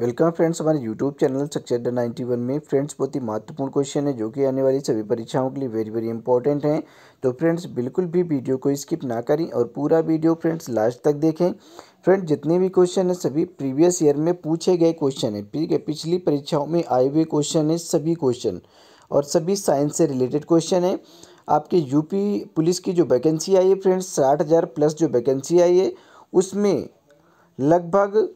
welcome friends हमारे YouTube channel success Adda ninety one में friends बहुत ही महत्वपूर्ण क्वेश्चन है जो कि आने वाली सभी परीक्षाओं के लिए वेरी वेरी इंपॉर्टेंट हैं तो फ्रेंड्स बिल्कुल भी वीडियो को स्किप ना करें और पूरा वीडियो फ्रेंड्स लास्ट तक देखें फ्रेंड जितने भी क्वेश्चन हैं सभी प्रीवियस ईयर में पूछे गए क्वेश्चन हैं ठीक है पिछली परीक्षाओं में आए हुए क्वेश्चन है सभी क्वेश्चन और सभी साइंस से रिलेटेड क्वेश्चन हैं आपके यूपी पुलिस की जो वैकेंसी आई है फ्रेंड्स साठ प्लस जो वैकेंसी आई है उसमें लगभग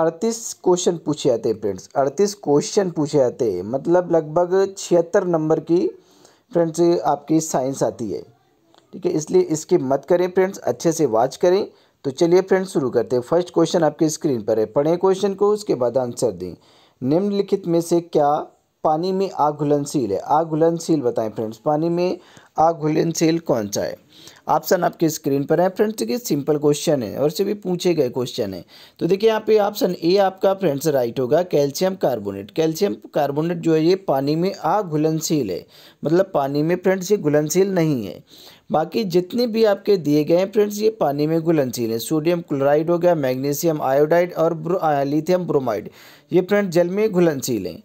अड़तीस क्वेश्चन पूछे जाते हैं फ्रेंड्स अड़तीस क्वेश्चन पूछे जाते हैं मतलब लगभग छिहत्तर नंबर की फ्रेंड्स आपकी साइंस आती है ठीक है इसलिए इसकी मत करें फ्रेंड्स अच्छे से वॉच करें तो चलिए फ्रेंड्स शुरू करते हैं फर्स्ट क्वेश्चन आपके स्क्रीन पर है पढ़ें क्वेश्चन को उसके बाद आंसर दें निम्नलिखित में से क्या पानी में आग घुलनशील है आग घुलनशील बताएं फ्रेंड्स पानी में आग घुलनशील कौन सा है ऑप्शन आपके स्क्रीन पर है फ्रेंड्स देखिए सिंपल क्वेश्चन है और से भी पूछे गए क्वेश्चन है तो देखिए यहाँ पे ऑप्शन ए आपका फ्रेंड्स राइट होगा कैल्शियम कार्बोनेट कैल्शियम कार्बोनेट जो है ये पानी में अघुलनशील है मतलब पानी में फ्रेंड्स ये घुलनशील नहीं है बाकी जितने भी आपके दिए गए हैं फ्रेंड्स ये पानी में घुलनशील है सोडियम क्लोराइड हो गया मैग्नीशियम आयोडाइड और लिथियम ब्रोमाइड ये फ्रेंड्स जल में घुलनशील है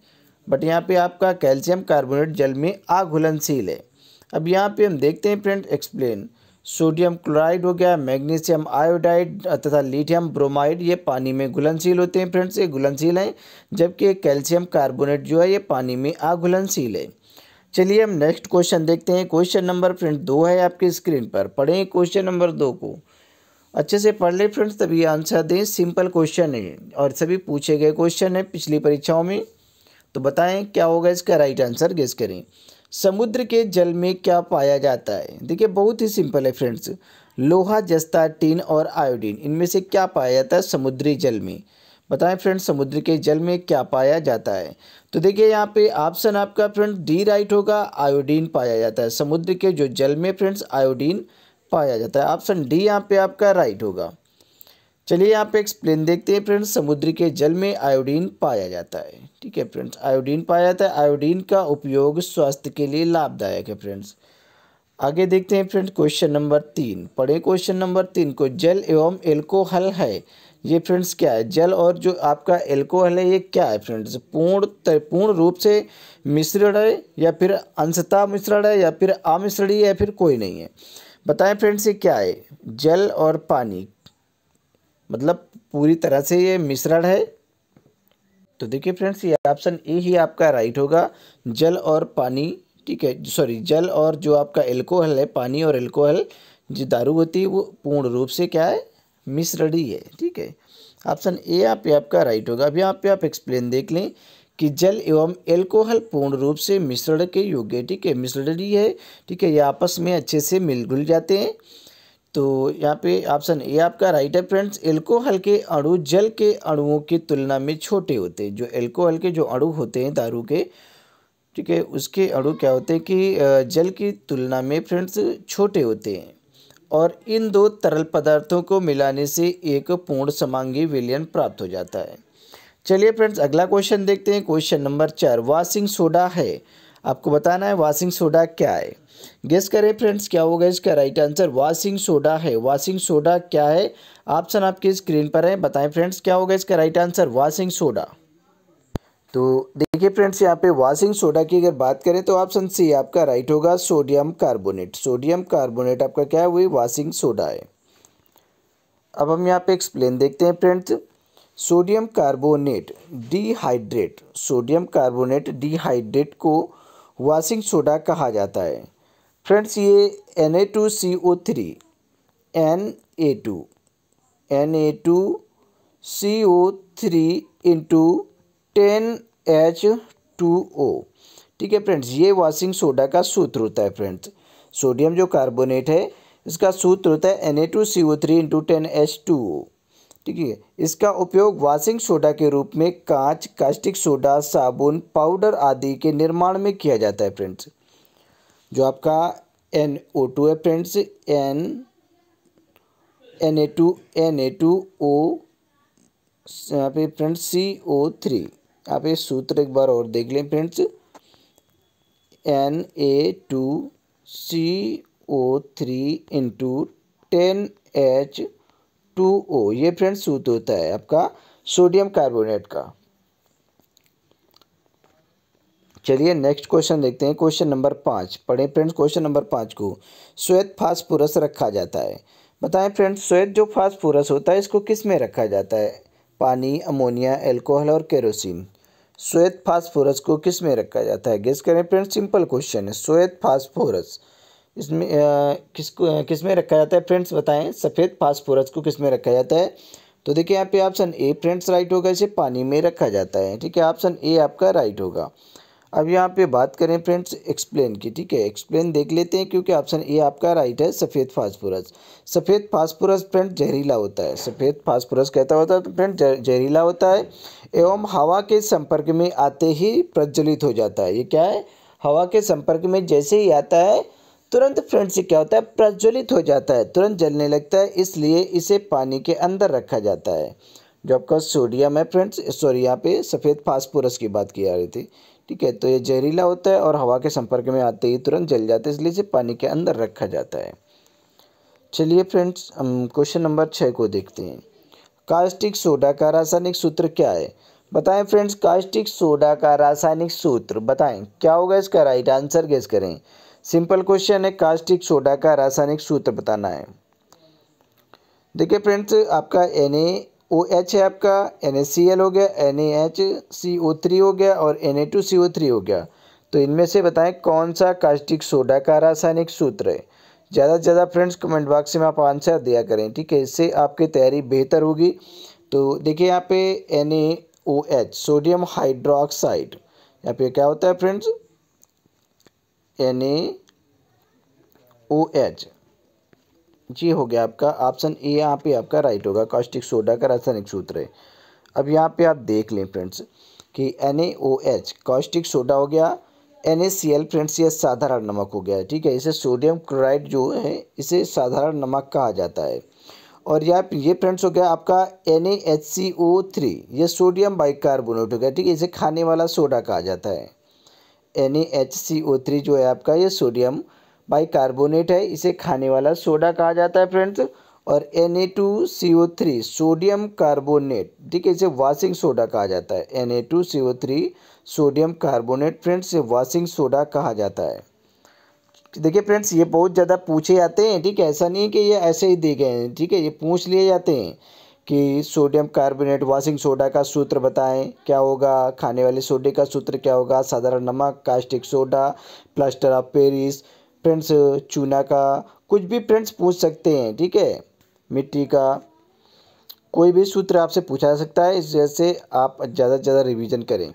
बट यहाँ पे आपका कैल्शियम कार्बोनेट जल में आघुलनशील है अब यहाँ पे हम देखते हैं फ्रेंड एक्सप्लेन सोडियम क्लोराइड हो गया मैग्नीशियम आयोडाइड तथा लिथियम ब्रोमाइड ये पानी में घुलनशील होते हैं फ्रेंड्स ये घुलनशील हैं जबकि कैल्शियम कार्बोनेट जो है ये पानी में अघुलनशील है चलिए हम नेक्स्ट क्वेश्चन देखते हैं क्वेश्चन नंबर फ्रेंड दो है आपकी स्क्रीन पर पढ़ें क्वेश्चन नंबर दो को अच्छे से पढ़ लें फ्रेंड्स तभी आंसर दें सिंपल क्वेश्चन है और सभी पूछे गए क्वेश्चन है पिछली परीक्षाओं में तो बताएं क्या होगा इसका राइट आंसर गेस करें समुद्र के जल में क्या पाया जाता है देखिए बहुत ही सिंपल है फ्रेंड्स लोहा जस्ता टीन और आयोडीन इनमें से क्या पाया जाता है समुद्री जल में बताएं फ्रेंड्स समुद्र के जल में क्या पाया जाता है तो देखिए यहाँ पे ऑप्शन आपका फ्रेंड्स डी राइट होगा आयोडीन पाया जाता है समुद्र के जो जल में फ्रेंड्स आयोडीन पाया जाता है ऑप्शन डी यहाँ पे आपका राइट होगा चलिए यहाँ पे एक्सप्लेन देखते हैं फ्रेंड्स समुद्र के जल में आयोडीन पाया जाता है ठीक है फ्रेंड्स आयोडीन पाया जाता है आयोडीन का उपयोग स्वास्थ्य के लिए लाभदायक है फ्रेंड्स आगे देखते हैं फ्रेंड्स क्वेश्चन नंबर तीन पढ़े क्वेश्चन नंबर तीन को जल एवं एल्कोहल है ये फ्रेंड्स क्या है जल और जो आपका एल्कोहल है ये क्या है फ्रेंड्स पूर्ण पूर्ण रूप से मिश्रण है या फिर अंशता मिश्रण है या फिर अमिश्रणीय या फिर कोई नहीं है बताएं फ्रेंड्स ये क्या है जल और पानी मतलब पूरी तरह से ये मिश्रण है तो देखिए फ्रेंड्स ये ऑप्शन ए ही आपका राइट होगा जल और पानी ठीक है सॉरी जल और जो आपका एल्कोहल है पानी और एल्कोहल जो दारू होती है वो पूर्ण रूप से क्या है मिश्रणी है ठीक है ऑप्शन ए यहाँ पे आपका राइट होगा अभी यहाँ पे आप एक्सप्लेन देख लें कि जल एवं एल्कोहल पूर्ण रूप से मिश्रण के योग्य ठीक है मिश्रणी है ठीक है ये आपस में अच्छे से मिल मिलजुल जाते हैं तो यहाँ पे ऑप्शन ए आपका राइट है फ्रेंड्स एल्कोहल के अणु जल के अणुओं की तुलना में छोटे होते हैं जो एल्कोहल के जो अणु होते हैं दारू के ठीक है उसके अणु क्या होते हैं कि जल की तुलना में फ्रेंड्स छोटे होते हैं और इन दो तरल पदार्थों को मिलाने से एक पूर्ण समांगी विलयन प्राप्त हो जाता है चलिए फ्रेंड्स अगला क्वेश्चन देखते हैं क्वेश्चन नंबर चार वाशिंग सोडा है आपको बताना है वाशिंग सोडा क्या है गेस करें फ्रेंड्स क्या होगा इसका राइट आंसर वाशिंग सोडा है वाशिंग सोडा क्या है ऑप्शन आपकी स्क्रीन पर है बताएं फ्रेंड्स क्या होगा इसका राइट आंसर वाशिंग सोडा तो देखिए फ्रेंड्स यहाँ पे वाशिंग सोडा की अगर बात करें तो ऑप्शन सी आपका राइट होगा सोडियम कार्बोनेट सोडियम कार्बोनेट आपका क्या है वही वाशिंग सोडा है अब हम यहाँ पे एक्सप्लेन देखते हैं friends sodium carbonate dehydrate sodium carbonate dehydrate को वाशिंग सोडा कहा जाता है फ्रेंड्स ये N A two C O three N A two N A two C O three into ten H two O ठीक है friends ये washing soda का सूत्र होता है फ्रेंड्स सोडियम जो कार्बोनेट है इसका सूत्र होता है N A two C O three into ten H two O ठीक है इसका उपयोग वॉशिंग सोडा के रूप में कांच कास्टिक सोडा साबुन पाउडर आदि के निर्माण में किया जाता है फ्रेंड्स जो आपका एन ओ टू है friends N N A two N A two O यहाँ पे फ्रेंड्स सी ओ थ्री आप ये सूत्र एक बार और देख लें friends N A two C O three into ten H two O ये फ्रेंड्स सूत्र होता है आपका सोडियम कार्बोनेट का चलिए नेक्स्ट क्वेश्चन देखते हैं क्वेश्चन नंबर पाँच पढ़ें फ्रेंड्स क्वेश्चन नंबर पाँच को श्वेत फास्फोरस रखा जाता है बताएं फ्रेंड्स श्वेत जो फास्फोरस होता है इसको किस में रखा जाता है पानी अमोनिया एल्कोहल और केरोसिन श्वेत फास्फोरस को किस में रखा जाता है गेस करें फ्रेंड्स सिंपल क्वेश्चन है श्वेत फास्फोरस इसमें को किस में रखा जाता है फ्रेंड्स बताएं सफ़ेद फास्फोरस को किस में रखा जाता है तो देखिए यहाँ पे ऑप्शन ए फ्रेंड्स राइट होगा इसे पानी में रखा जाता है ठीक है ऑप्शन ए आपका राइट होगा अब यहाँ पे बात करें फ्रेंड्स एक्सप्लेन की ठीक है एक्सप्लेन देख लेते हैं क्योंकि ऑप्शन ए आपका राइट है सफ़ेद फास्फोरस सफ़ेद फास्फोरस फ्रेंड जहरीला होता है सफ़ेद फास्फोरस कहता होता है तो फ्रेंड जहरीला होता है एवं हवा के संपर्क में आते ही प्रज्वलित हो जाता है ये क्या है हवा के संपर्क में जैसे ही आता है तुरंत फ्रेंड से क्या होता है प्रज्वलित हो जाता है तुरंत जलने लगता है इसलिए इसे पानी के अंदर रखा जाता है जो आपका सोडियम है फ्रेंड्स सॉरी यहाँ पे सफ़ेद फास्फोरस की बात की जा रही थी ठीक है तो ये जहरीला होता है और हवा के संपर्क में आते ही तुरंत जल जाता है इसलिए इसे पानी के अंदर रखा जाता है चलिए फ्रेंड्स हम क्वेश्चन नंबर छः को देखते हैं कास्टिक सोडा का रासायनिक सूत्र क्या है बताएं फ्रेंड्स कास्टिक सोडा का रासायनिक सूत्र बताएं क्या होगा इसका राइट आंसर गेस करें सिंपल क्वेश्चन है कास्टिक सोडा का रासायनिक सूत्र बताना है देखिए फ्रेंड्स आपका एन ए ओ एच है आपका एल हो गया थ्री हो गया और थ्री हो गया तो इनमें से बताएं कौन सा कास्टिक सोडा का रासायनिक सूत्र है ज़्यादा से ज़्यादा फ्रेंड्स कमेंट बॉक्स में आप आंसर दिया करें ठीक है इससे आपकी तैयारी बेहतर होगी तो देखिए यहाँ पे एन सोडियम हाइड्रोक्साइड यहाँ पे क्या होता है फ्रेंड्स एन जी हो गया आपका ऑप्शन ए यहाँ पे आपका राइट होगा कास्टिक सोडा का रासायनिक सूत्र है अब यहाँ पे आप देख लें फ्रेंड्स कि एन कास्टिक सोडा हो गया एन फ्रेंड्स ये साधारण नमक हो गया ठीक है इसे सोडियम क्लोराइड जो है इसे साधारण नमक कहा जाता है और यहाँ ये फ्रेंड्स हो गया आपका एन ये सोडियम बाइकार्बोनेट हो गया ठीक है इसे खाने वाला सोडा कहा जाता है एन जो है आपका ये सोडियम बाइकार्बोनेट है इसे खाने वाला सोडा कहा जाता है फ्रेंड्स और Na2CO3 सोडियम कार्बोनेट ठीक है इसे वाशिंग सोडा कहा जाता है Na2CO3 सोडियम कार्बोनेट फ्रेंड्स इसे वाशिंग सोडा कहा जाता है देखिए फ्रेंड्स ये बहुत ज़्यादा पूछे जाते हैं ठीक है ऐसा नहीं है कि ये ऐसे ही दे गए हैं ठीक है ये पूछ लिए जाते हैं कि सोडियम कार्बोनेट वॉशिंग सोडा का सूत्र बताएं क्या होगा खाने वाले सोडे का सूत्र क्या होगा साधारण नमक caustic soda plaster of Paris friends चूना का कुछ भी फ्रेंड्स पूछ सकते हैं ठीक है मिट्टी का कोई भी सूत्र आपसे पूछा जा सकता है इस वजह से आप ज़्यादा से ज़्यादा रिवीजन करें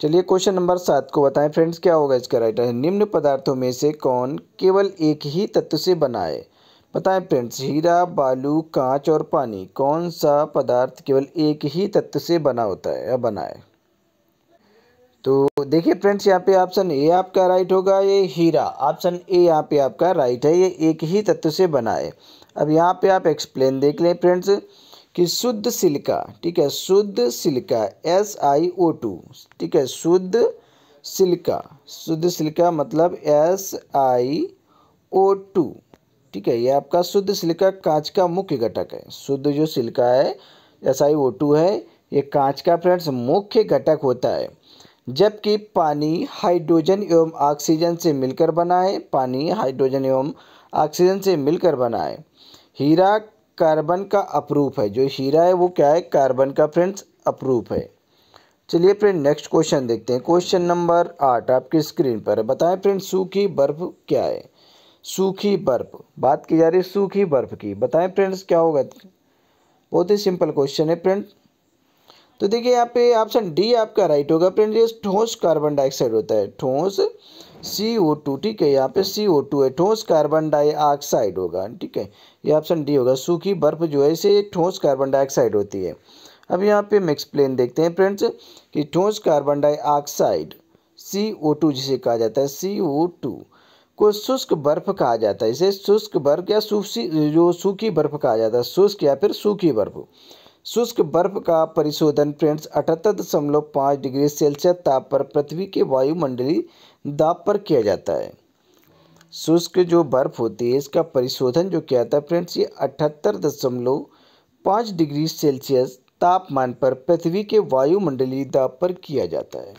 चलिए क्वेश्चन नंबर सात को बताएं फ्रेंड्स क्या होगा इसका राइट आंसर निम्न पदार्थों में से कौन केवल एक ही तत्व से बना है बताएं फ्रेंड्स हीरा बालू कांच और पानी कौन सा पदार्थ केवल एक ही तत्व से बना होता है या बना है तो देखिए फ्रेंड्स यहाँ पे ऑप्शन ए आपका राइट होगा ये हीरा ऑप्शन ए यहाँ पे आपका राइट है ये एक ही तत्व से बना है अब यहाँ पे आप एक्सप्लेन देख लें फ्रेंड्स कि शुद्ध सिलिका ठीक है शुद्ध silica S I O two ठीक है शुद्ध सिलिका शुद्ध सिलिका मतलब एस आई ओ टू ठीक है ये आपका शुद्ध सिलिका कांच का मुख्य घटक है शुद्ध जो सिलिका है एस आई ओ टू है ये कांच का फ्रेंड्स मुख्य घटक होता है जबकि पानी हाइड्रोजन एवं ऑक्सीजन से मिलकर बना है पानी हाइड्रोजन एवं ऑक्सीजन से मिलकर बना है हीरा कार्बन का अप्रूफ है जो हीरा है वो क्या है कार्बन का फ्रेंड्स अप्रूफ है चलिए फ्रेंड नेक्स्ट क्वेश्चन देखते हैं क्वेश्चन नंबर आठ आपकी स्क्रीन पर बताएं फ्रेंड सूखी बर्फ क्या है सूखी बर्फ बात की जा रही है सूखी बर्फ की बताएं फ्रेंड्स क्या होगा बहुत ही सिंपल क्वेश्चन है फ्रेंड तो देखिए यहाँ पे ऑप्शन डी आपका राइट होगा फ्रेंड ये ठोस कार्बन डाइऑक्साइड होता है ठोस सी ओ टू ठीक है यहाँ पे सी ओ टू है ठोस कार्बन डाइऑक्साइड होगा ठीक है ये ऑप्शन डी होगा सूखी बर्फ जो है इसे ठोस कार्बन डाइऑक्साइड होती है अब यहाँ पे हम एक्सप्लेन देखते हैं फ्रेंड्स कि ठोस carbon dioxide C O two जिसे कहा जाता है सी ओ टू को शुष्क बर्फ कहा जाता है इसे शुष्क बर्फ या सूखी जो सूखी बर्फ कहा जाता है शुष्क या फिर सूखी बर्फ शुष्क बर्फ का परिशोधन फ्रेंड्स अठहत्तर दशमलव पाँच डिग्री सेल्सियस ताप पर पृथ्वी के वायुमंडली दाब पर किया जाता है शुष्क जो बर्फ होती है इसका परिशोधन जो किया जाता है फ्रेंड्स ये अठहत्तर दशमलव पाँच डिग्री सेल्सियस तापमान पर पृथ्वी के वायुमंडली दाब पर किया जाता है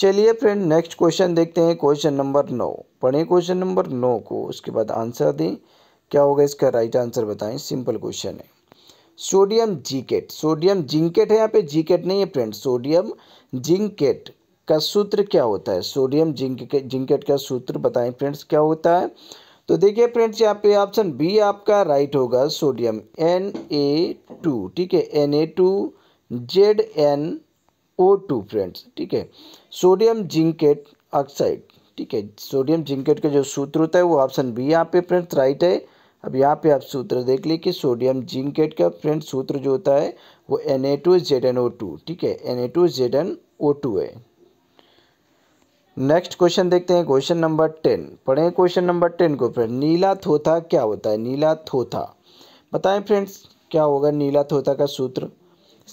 चलिए फ्रेंड नेक्स्ट क्वेश्चन देखते हैं क्वेश्चन नंबर नौ पढ़ें क्वेश्चन नंबर नौ को उसके बाद आंसर दें क्या होगा इसका राइट आंसर बताएं सिंपल क्वेश्चन है सोडियम जीकेट सोडियम जिंकेट है यहाँ पे जिकेट नहीं है फ्रेंड सोडियम जिंकेट का सूत्र क्या होता है सोडियम जिंक जिंकेट का सूत्र बताएं फ्रेंड्स क्या होता है तो देखिए फ्रेंड्स यहाँ पे ऑप्शन बी आपका राइट होगा सोडियम एन ए टू ठीक है N A two Z N O two friends ठीक है सोडियम जिंकेट ऑक्साइड ठीक है सोडियम जिंकेट का जो सूत्र होता है वो ऑप्शन बी यहाँ पे फ्रेंड्स राइट है अब यहाँ पे आप सूत्र देख लीजिए कि सोडियम जिंकेट का फ्रेंड सूत्र जो होता है वो N A two Z N O two ठीक है N A two Z N O two है नेक्स्ट क्वेश्चन देखते हैं क्वेश्चन नंबर टेन पढ़ें क्वेश्चन नंबर टेन को फ्रेंड नीला थोथा क्या होता है नीला थोथा बताएं फ्रेंड्स क्या होगा नीला थोथा का सूत्र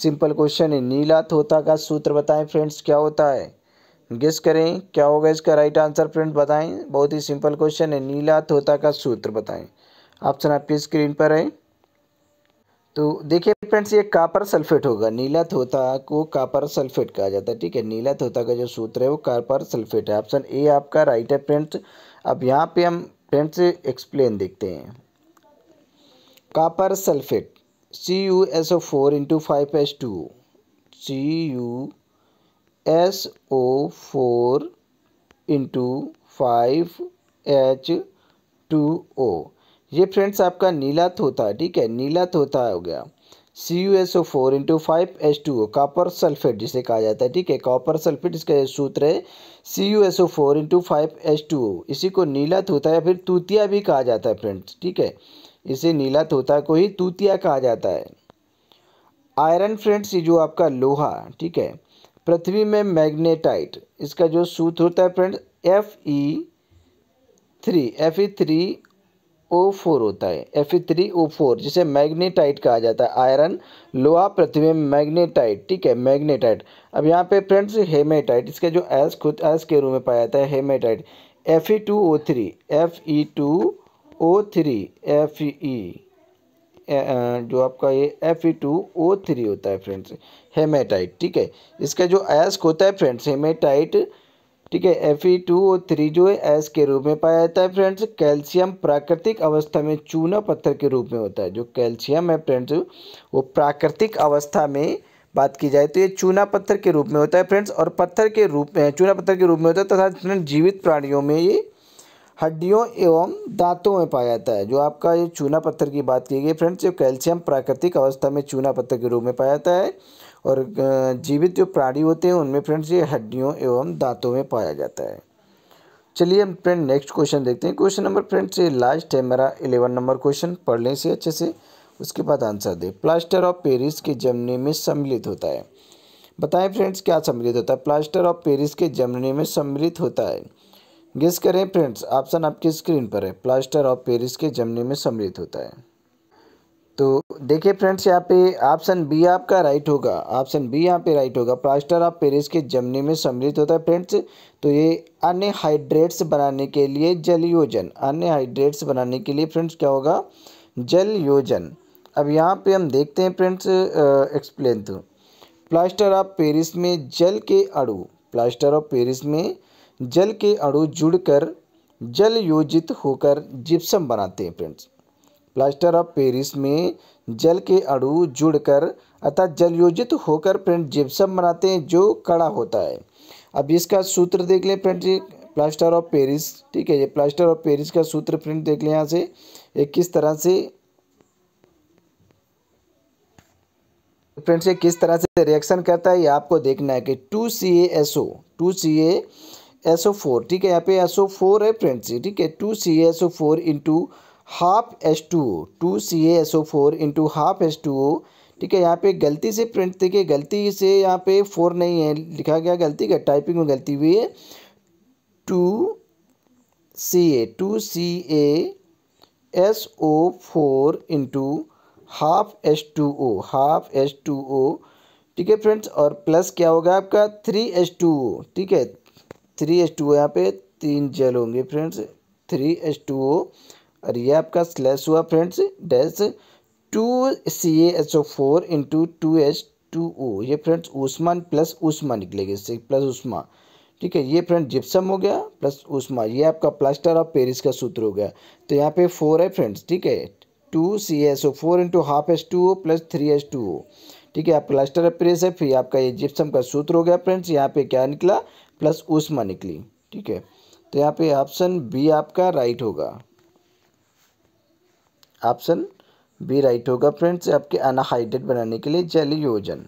सिंपल क्वेश्चन है नीला थोथा का सूत्र बताएं फ्रेंड्स क्या होता है गेस करें क्या होगा इसका राइट आंसर फ्रेंड्स बताएं बहुत ही सिंपल क्वेश्चन है नीला थोथा का सूत्र बताएं ऑप्शन आपकी स्क्रीन पर है तो देखिए फ्रेंड्स ये कापर सल्फेट होगा नीला थोता को कापर सल्फेट कहा जाता है ठीक है नीला थोता का जो सूत्र है वो कापर सल्फेट है ऑप्शन ए आपका राइट है फ्रेंड्स अब यहाँ पे हम फ्रेंड्स एक्सप्लेन देखते हैं copper sulphate C U S O four into five S two C U S O four into five H two O ये फ्रेंड्स आपका नीला है ठीक है नीला थोता हो गया C U S O four into five H two O copper sulphate जिसे कहा जाता है ठीक है कॉपर सल्फेट इसका सूत्र है C U S O four into five H two O इसी को नीला थोता या फिर तूतिया भी कहा जाता है फ्रेंड्स ठीक है इसे नीला थोता को ही तूतिया कहा जाता है आयरन फ्रेंड्स ये जो आपका लोहा ठीक है पृथ्वी में मैग्नेटाइट इसका जो सूत्र होता है friends F E three F E three O four होता है एफ थ्री ओ फोर जिसे मैग्नेटाइट कहा जाता है आयरन लोहा प्रतिबिंब मैग्नेटाइट ठीक है मैग्नेटाइट अब यहाँ पे फ्रेंड्स हेमेटाइट इसका जो एस खुद एस के रूप में पाया जाता है hematite F E two O three F E two O three F E जो आपका ये F E two O three होता है फ्रेंड्स हेमेटाइट ठीक है इसका जो एस्क होता है फ्रेंड्स हेमेटाइट ठीक है एफ ई टू और थ्री जो है एस के रूप में पाया जाता है फ्रेंड्स कैल्शियम प्राकृतिक अवस्था में चूना पत्थर के रूप में होता है जो कैल्शियम है फ्रेंड्स वो प्राकृतिक अवस्था में बात की जाए तो ये चूना पत्थर के रूप में होता है फ्रेंड्स और पत्थर के रूप में चूना पत्थर के रूप में होता है तथा जीवित प्राणियों में ये हड्डियों एवं दांतों में पाया जाता है जो आपका ये चूना पत्थर की बात की गई फ्रेंड्स जो कैल्शियम प्राकृतिक अवस्था में चूना पत्थर के रूप में पाया जाता है और जीवित जो प्राणी होते हैं उनमें फ्रेंड्स ये हड्डियों एवं दांतों में पाया जाता है चलिए हम फ्रेंड नेक्स्ट क्वेश्चन देखते हैं क्वेश्चन नंबर फ्रेंड्स ये लास्ट है मेरा इलेवन नंबर क्वेश्चन पढ़ लें से अच्छे से उसके बाद आंसर दें प्लास्टर ऑफ पेरिस के जमने में सम्मिलित होता है बताएं फ्रेंड्स क्या सम्मिलित होता है प्लास्टर ऑफ पेरिस के जमने में सम्मिलित होता है गेस करें फ्रेंड्स ऑप्शन आपकी स्क्रीन पर है प्लास्टर ऑफ पेरिस के जमने में सम्मिलित होता है तो देखिए फ्रेंड्स यहाँ पे ऑप्शन बी आपका राइट होगा ऑप्शन बी यहाँ पे राइट होगा प्लास्टर ऑफ पेरिस के जमने में सम्मिलित होता है फ्रेंड्स तो ये अन्य हाइड्रेट्स बनाने के लिए जल योजन अन्य हाइड्रेट्स बनाने के लिए फ्रेंड्स क्या होगा जल योजन अब यहाँ पे हम देखते हैं फ्रेंड्स एक्सप्लेन तो प्लास्टर ऑफ पेरिस में जल के अड़ू प्लास्टर ऑफ पेरिस में जल के अड़ू जुड़ जल योजित होकर जिप्सम बनाते हैं फ्रेंड्स प्लास्टर ऑफ पेरिस में जल के अणु जुड़कर अर्थात जलयोजित होकर प्रिंट जिप्सम बनाते हैं जो कड़ा होता है अब इसका सूत्र देख लें प्रिंट प्लास्टर ऑफ पेरिस ठीक है ये प्लास्टर ऑफ पेरिस का सूत्र प्रिंट देख लें यहाँ से ये किस तरह से फ्रेंड्स ये किस तरह से रिएक्शन करता है ये आपको देखना है कि two C S O two C S O four ठीक है यहाँ पे एस ओ फोर है फ्रेंड्स ठीक है two C S O four into half S two O two C S O four into half S two O ठीक है यहाँ पे गलती से प्रिंट देखिए गलती से यहाँ पे फोर नहीं है लिखा गया गलती का टाइपिंग में गलती हुई है two C A two C A S O four into half S two O half S two O ठीक है फ्रेंड्स और प्लस क्या होगा आपका थ्री एच टू ओ ठीक है थ्री एच टू ओ यहाँ पे तीन जल होंगे friends three H two O और ये आपका स्लैश हुआ friends dash two C H O four into two H two O ये फ्रेंड्स उस्मान प्लस उस्मा निकलेगी इससे प्लस उस्मा ठीक है ये फ्रेंड जिप्सम हो गया प्लस उस्मा ये आपका प्लास्टर ऑफ पेरिस का सूत्र हो गया तो यहाँ पे फोर है फ्रेंड्स ठीक है two C S O four into half H two O plus three H two O ठीक है आप प्लास्टर ऑफ पेरिस है फिर आपका ये जिप्सम का सूत्र हो गया फ्रेंड्स यहाँ पे क्या निकला प्लस उस्मा निकली ठीक है तो यहाँ पे ऑप्शन बी आपका राइट होगा ऑप्शन बी राइट होगा फ्रेंड्स आपके अनहाइड्रेट बनाने के लिए जलीयोजन